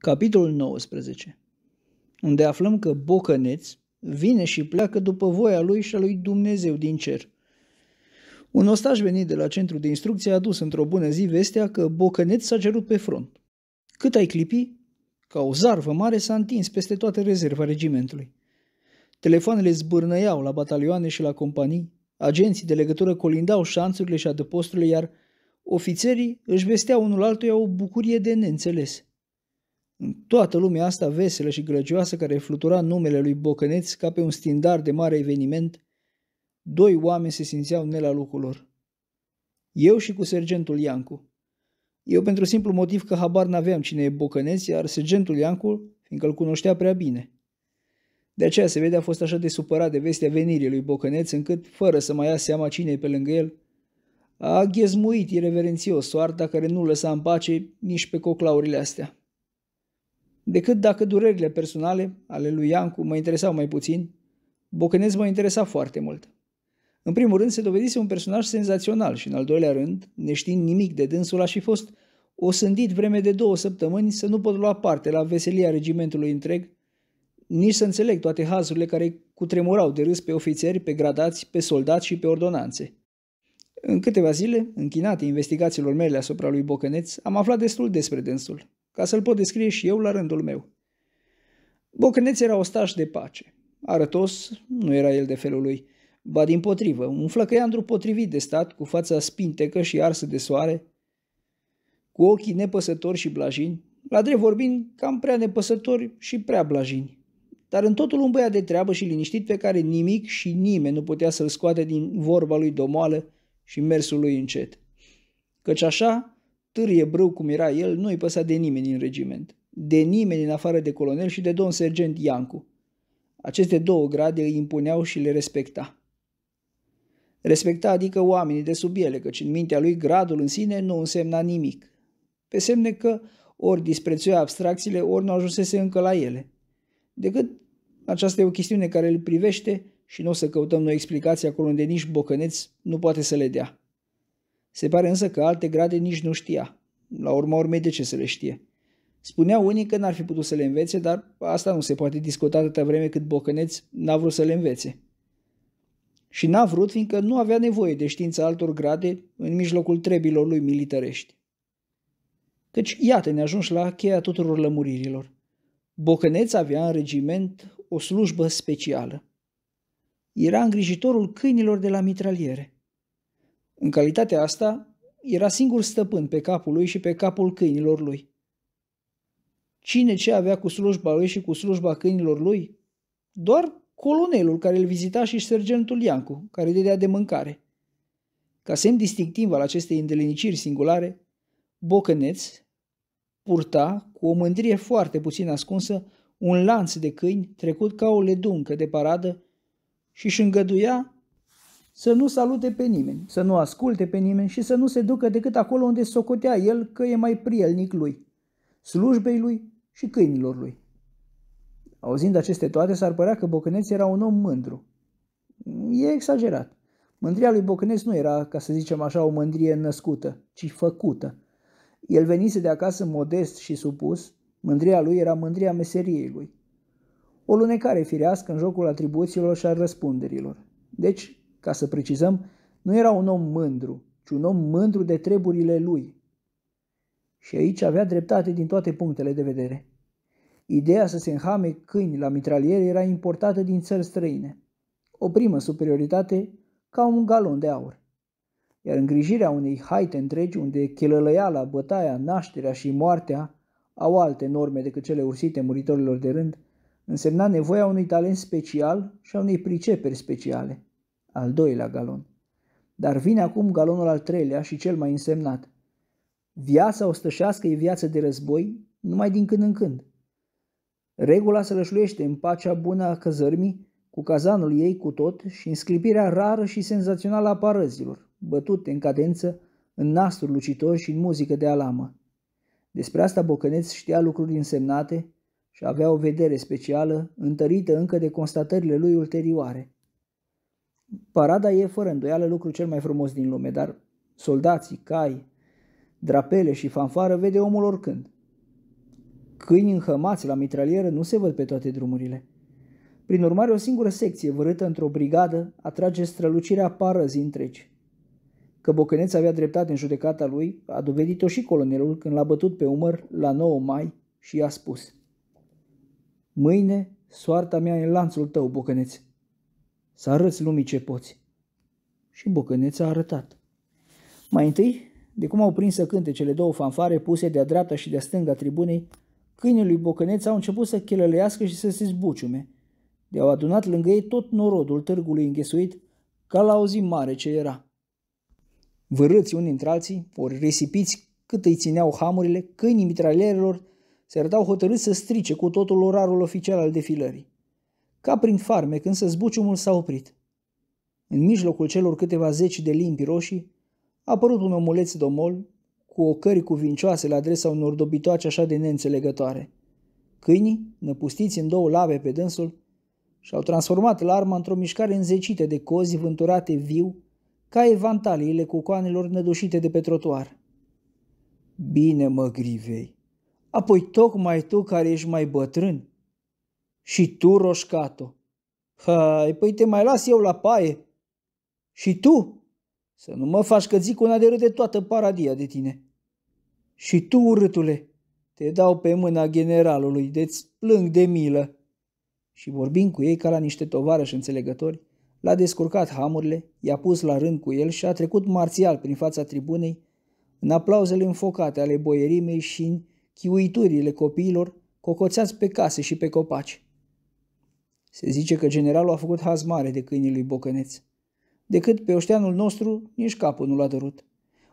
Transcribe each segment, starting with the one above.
Capitolul 19 Unde aflăm că Bocăneț vine și pleacă după voia lui și a lui Dumnezeu din cer. Un ostaș venit de la centru de instrucție a adus într-o bună zi vestea că Bocăneț s-a cerut pe front. Cât ai clipi? Ca o zarvă mare s-a întins peste toată rezerva regimentului. Telefoanele zbârnăiau la batalioane și la companii, agenții de legătură colindau șanțurile și adăposturile, iar ofițerii își vesteau unul altuia o bucurie de neînțeles – toată lumea asta veselă și glăgioasă care flutura numele lui Bocăneț ca pe un stindar de mare eveniment, doi oameni se simțeau ne la locul lor. Eu și cu sergentul Iancu. Eu pentru simplu motiv că habar n-aveam cine e Bocăneț, iar sergentul Iancu, fiindcă îl cunoștea prea bine. De aceea se vede a fost așa de supărat de vestea venirii lui Bocăneț, încât, fără să mai ia seama cine e pe lângă el, a ghezmuit irreverențios soarta care nu lăsa în pace nici pe coclaurile astea decât dacă durerile personale ale lui Iancu mă interesau mai puțin, Bocănez mă interesa foarte mult. În primul rând, se dovedise un personaj senzațional și, în al doilea rând, neștiind nimic de dânsul, aș fi fost o sândit vreme de două săptămâni să nu pot lua parte la veselia regimentului întreg, nici să înțeleg toate hazurile care cutremurau de râs pe ofițeri, pe gradați, pe soldați și pe ordonanțe. În câteva zile, închinate investigațiilor mele asupra lui Bocăneț, am aflat destul despre dânsul ca să-l pot descrie și eu la rândul meu. Bocăneț era ostaș de pace. Arătos nu era el de felul lui, ba din potrivă, un flăcăiandru potrivit de stat, cu fața spintecă și arsă de soare, cu ochii nepăsători și blajini, la drept vorbind, cam prea nepăsători și prea blajini. Dar în totul un băiat de treabă și liniștit pe care nimic și nimeni nu putea să-l scoate din vorba lui domoală și mersul lui încet. Căci așa, târie brâu cum era el, nu-i păsa de nimeni în regiment, de nimeni în afară de colonel și de domn sergent Iancu. Aceste două grade îi impuneau și le respecta. Respecta adică oamenii de sub ele, căci în mintea lui gradul în sine nu însemna nimic. Pe semne că ori disprețuia abstracțiile, ori nu ajunsese încă la ele. Decât aceasta e o chestiune care îl privește și nu o să căutăm noi explicații acolo unde nici bocăneți nu poate să le dea. Se pare însă că alte grade nici nu știa. La urma urmei, de ce să le știe? Spunea unii că n-ar fi putut să le învețe, dar asta nu se poate discuta atâta vreme cât Bocăneț n-a vrut să le învețe. Și n-a vrut fiindcă nu avea nevoie de știința altor grade în mijlocul trebilor lui militărești. Căci iată ne ajungi la cheia tuturor lămuririlor. Bocăneț avea în regiment o slujbă specială. Era îngrijitorul câinilor de la mitraliere. În calitatea asta, era singur stăpân pe capul lui și pe capul câinilor lui. Cine ce avea cu slujba lui și cu slujba câinilor lui? Doar colonelul care îl vizita și sergentul Iancu, care dădea de mâncare. Ca semn distinctiv al acestei îndeleniciri singulare, Bocăneț purta, cu o mândrie foarte puțin ascunsă, un lanț de câini trecut ca o leduncă de paradă și își îngăduia să nu salute pe nimeni, să nu asculte pe nimeni și să nu se ducă decât acolo unde socotea el că e mai prielnic lui, slujbei lui și câinilor lui. Auzind aceste toate, s-ar părea că Bocăneț era un om mândru. E exagerat. Mândria lui Bocăneț nu era, ca să zicem așa, o mândrie născută, ci făcută. El venise de acasă modest și supus, mândria lui era mândria meseriei lui. O lunecare firească în jocul atribuțiilor și a răspunderilor. Deci, ca să precizăm, nu era un om mândru, ci un om mândru de treburile lui. Și aici avea dreptate din toate punctele de vedere. Ideea să se înhame câini la mitraliere era importată din țări străine. O primă superioritate ca un galon de aur. Iar îngrijirea unei haite întregi unde la bătaia, nașterea și moartea au alte norme decât cele ursite muritorilor de rând, însemna nevoia unui talent special și a unei priceperi speciale al doilea galon. Dar vine acum galonul al treilea și cel mai însemnat. Viața ostășească e viață de război numai din când în când. Regula se rășluiește în pacea bună a căzărmii, cu cazanul ei cu tot și în sclipirea rară și senzațională a parăzilor, bătute în cadență, în nasturi lucitori și în muzică de alamă. Despre asta Bocăneț știa lucruri însemnate și avea o vedere specială, întărită încă de constatările lui ulterioare. Parada e fără îndoială lucru cel mai frumos din lume, dar soldații, cai, drapele și fanfară vede omul oricând. Câini înhămați la mitralieră nu se văd pe toate drumurile. Prin urmare, o singură secție vărâtă într-o brigadă atrage strălucirea parăzii întregi. Că Bocăneț avea dreptate în judecata lui, a dovedit-o și colonelul când l-a bătut pe umăr la 9 mai și i-a spus Mâine, soarta mea e în lanțul tău, Bocăneț să arăți lumii ce poți. Și s a arătat. Mai întâi, de cum au prins să cânte cele două fanfare puse de-a dreapta și de-a stânga tribunei, câinii lui Bocăneț au început să chelălească și să se zbuciume. De-au adunat lângă ei tot norodul târgului înghesuit, ca la o zi mare ce era. Vârâți unii între alții, ori risipiți cât îi țineau hamurile, câinii mitralierelor se arătau hotărâți să strice cu totul orarul oficial al defilării. Ca prin farme când să zbuciumul s-a oprit. În mijlocul celor câteva zeci de limbi roșii, a apărut un omuleț domol, cu ocări cuvincioase la adresa unor dobitoace așa de neînțelegătoare. Câinii, năpustiți în două labe pe dânsul, și-au transformat larma într-o mișcare înzecită de cozi vânturate viu, ca evantaliile cu coanelor nădușite de pe trotuar. Bine mă grivei! Apoi tocmai tu care ești mai bătrân, și tu, roșcato. Hai, păi te mai las eu la paie. Și tu? Să nu mă faci că zic una de râde toată paradia de tine. Și tu, urâtule, te dau pe mâna generalului, de-ți plâng de milă. Și vorbind cu ei ca la niște tovarăși înțelegători, l-a descurcat hamurile, i-a pus la rând cu el și a trecut marțial prin fața tribunei, în aplauzele înfocate ale boierimei și în chiuiturile copiilor, cocoțați pe case și pe copaci. Se zice că generalul a făcut haz mare de câinii lui Bocăneț. Decât pe oșteanul nostru, nici capul nu l-a dorut.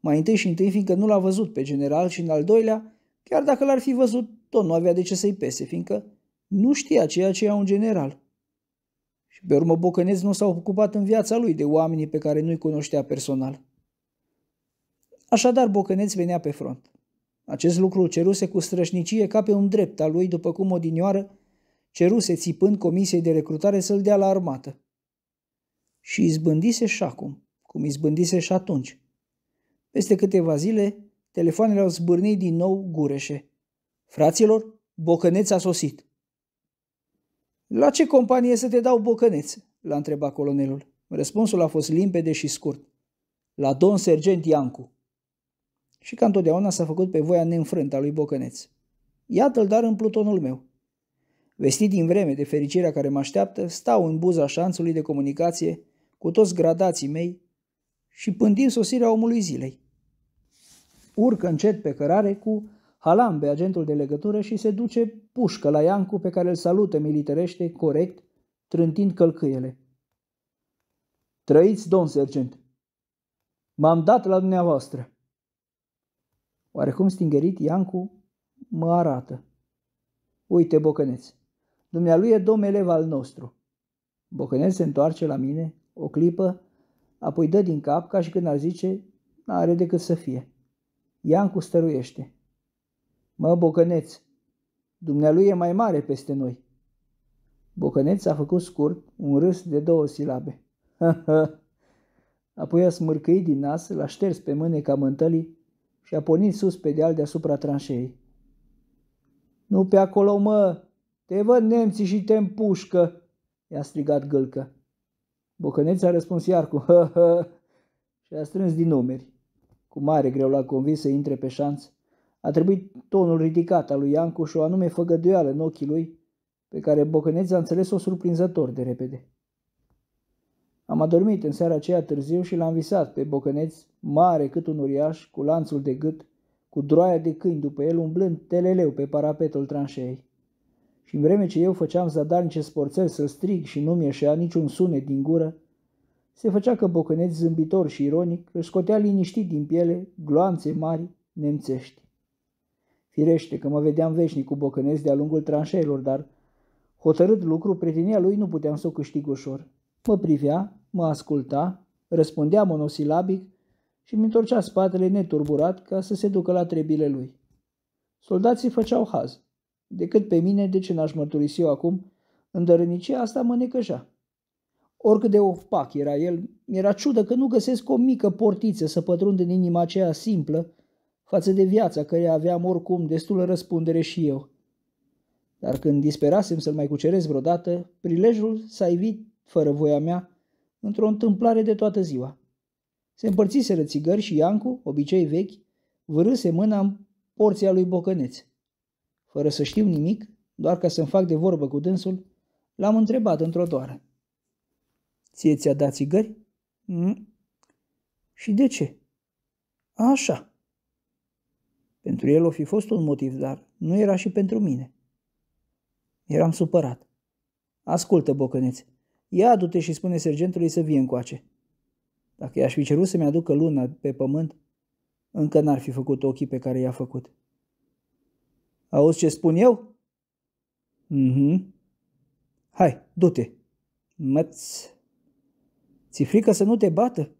Mai întâi și întâi, fiindcă nu l-a văzut pe general și în al doilea, chiar dacă l-ar fi văzut, tot nu avea de ce să-i pese, fiindcă nu știa ceea ce ia un general. Și pe urmă Bocăneț nu s-a ocupat în viața lui de oamenii pe care nu-i cunoștea personal. Așadar Bocăneț venea pe front. Acest lucru ceruse cu strășnicie ca pe un drept al lui, după cum odinioară ceruse țipând comisiei de recrutare să-l dea la armată. Și izbândise și acum, cum izbândise și atunci. Peste câteva zile, telefoanele au zbârnit din nou gureșe. Fraților, Bocăneț a sosit. La ce companie să te dau Bocăneț? l-a întrebat colonelul. Răspunsul a fost limpede și scurt. La don sergent Iancu. Și ca întotdeauna s-a făcut pe voia neînfrânta a lui Bocăneț. Iată-l dar în plutonul meu. Vestit din vreme de fericirea care mă așteaptă, stau în buza șanțului de comunicație cu toți gradații mei și pândim sosirea omului zilei. Urcă încet pe cărare cu halambe agentul de legătură și se duce pușcă la Iancu pe care îl salută militerește corect, trântind călcâiele. Trăiți, domn sergent! M-am dat la dumneavoastră! Oarecum stingerit, Iancu mă arată. Uite, bocăneți! Dumnealui e domn elev al nostru. Bocănel se întoarce la mine, o clipă, apoi dă din cap ca și când ar zice, n-are decât să fie. Iancu stăruiește. Mă, Bocăneț, dumnealui e mai mare peste noi. Bocăneț a făcut scurt un râs de două silabe. Apoi a smârcăit din nas, l-a șters pe ca mântălii și a pornit sus pe deal deasupra tranșei. Nu pe acolo, mă, te văd nemții și te împușcă, i-a strigat gâlcă. Bocăneț a răspuns iar cu hă, hă și a strâns din numeri. Cu mare greu l-a convins să intre pe șanț. A trebuit tonul ridicat al lui Iancu și o anume făgăduială în ochii lui, pe care Bocăneț a înțeles-o surprinzător de repede. Am adormit în seara aceea târziu și l-am visat pe Bocăneț, mare cât un uriaș, cu lanțul de gât, cu droaia de câini după el, umblând teleleu pe parapetul tranșei și în vreme ce eu făceam zadarnice sporțări să strig și nu-mi ieșea niciun sunet din gură, se făcea că bocăneț zâmbitor și ironic își scotea liniștit din piele gloanțe mari nemțești. Firește că mă vedeam veșnic cu bocăneț de-a lungul tranșeilor, dar hotărât lucru, prietenia lui nu puteam să o câștig ușor. Mă privea, mă asculta, răspundea monosilabic și mi întorcea spatele neturburat ca să se ducă la trebile lui. Soldații făceau haz. Decât pe mine, de ce n-aș mărturisi eu acum, îndărânicia asta mă necăja. Oricât de opac era el, era ciudă că nu găsesc o mică portiță să pătrund în inima aceea simplă, față de viața care aveam oricum destulă răspundere și eu. Dar când disperasem să-l mai cuceresc vreodată, prilejul s-a ivit, fără voia mea, într-o întâmplare de toată ziua. Se împărțiseră țigări și Iancu, obicei vechi, vârâse mâna în porția lui Bocăneț. Fără să știu nimic, doar ca să-mi fac de vorbă cu dânsul, l-am întrebat într-o doară. Ție ți-a dat țigări? Mm. Și de ce? Așa. Pentru el o fi fost un motiv, dar nu era și pentru mine. Eram supărat. Ascultă, bocăneț, ia du-te și spune sergentului să vie încoace. Dacă i-aș fi cerut să-mi aducă luna pe pământ, încă n-ar fi făcut ochii pe care i-a făcut. Auzi ce spun eu? Mhm. Hai, du-te. Măț. Ți frică să nu te bată?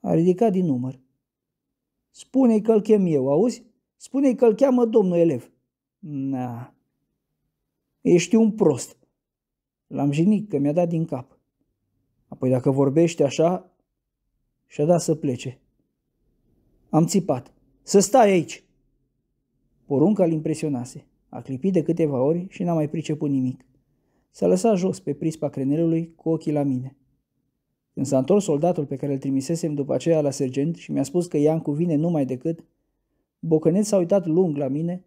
A ridicat din număr. Spune-i că-l chem eu, auzi? Spune-i că-l cheamă domnul elev. Na. Ești un prost. L-am jinit că mi-a dat din cap. Apoi dacă vorbește așa, și-a dat să plece. Am țipat. Să stai aici! Porunca îl impresionase. A clipit de câteva ori și n-a mai priceput nimic. S-a lăsat jos pe prispa crenelului cu ochii la mine. Când s-a întors soldatul pe care îl trimisesem după aceea la sergent și mi-a spus că Iancu vine numai decât, Bocănet s-a uitat lung la mine,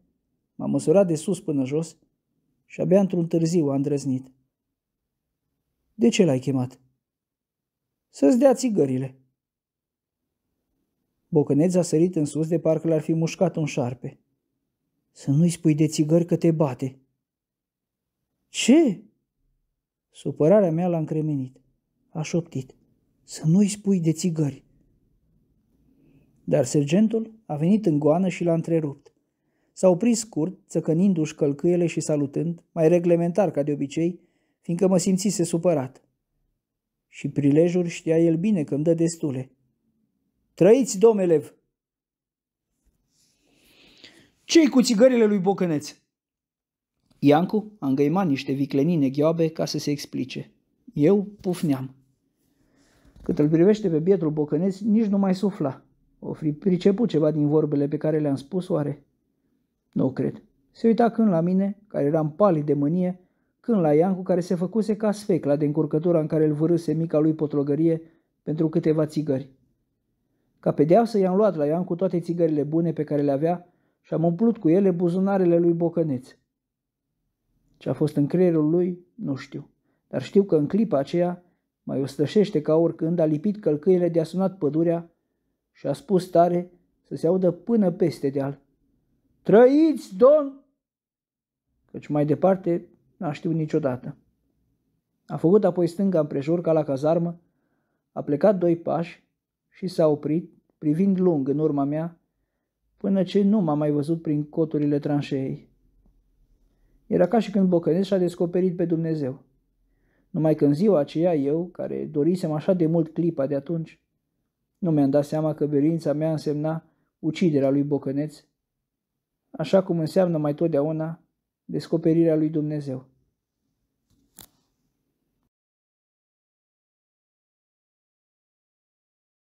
m-a măsurat de sus până jos și abia într-un târziu a îndrăznit. De ce l-ai chemat? Să-ți dea țigările. Bocăneț a sărit în sus de parcă l-ar fi mușcat un șarpe. Să nu-i spui de țigări că te bate. Ce? Supărarea mea l-a încremenit. A șoptit. Să nu-i spui de țigări. Dar sergentul a venit în goană și l-a întrerupt. S-a oprit scurt, țăcănindu-și călcâiele și salutând, mai reglementar ca de obicei, fiindcă mă simțise supărat. Și prilejul știa el bine că îmi dă destule. Trăiți, domelev! ce cu țigările lui Bocăneț? Iancu a îngăimat niște viclenine ghioabe ca să se explice. Eu pufneam. Cât îl privește pe bietul Bocăneț, nici nu mai sufla. O fi priceput ceva din vorbele pe care le-am spus, oare? Nu cred. Se uita când la mine, care eram palid de mânie, când la Iancu, care se făcuse ca sfecla de încurcătura în care îl vârâse mica lui potrogărie pentru câteva țigări. Ca pedeapsă i-am luat la Iancu toate țigările bune pe care le avea și am umplut cu ele buzunarele lui Bocăneț. Ce a fost în creierul lui, nu știu, dar știu că în clipa aceea mai ostășește ca oricând, a lipit călcâiele de a sunat pădurea și a spus tare să se audă până peste deal. Trăiți, domn! Căci mai departe n-a știut niciodată. A făcut apoi stânga împrejur ca la cazarmă, a plecat doi pași și s-a oprit, privind lung în urma mea, până ce nu m-a mai văzut prin coturile tranșei. Era ca și când Bocănesc și-a descoperit pe Dumnezeu. Numai că în ziua aceea eu, care dorisem așa de mult clipa de atunci, nu mi-am dat seama că biruința mea însemna uciderea lui Bocăneț, așa cum înseamnă mai totdeauna descoperirea lui Dumnezeu.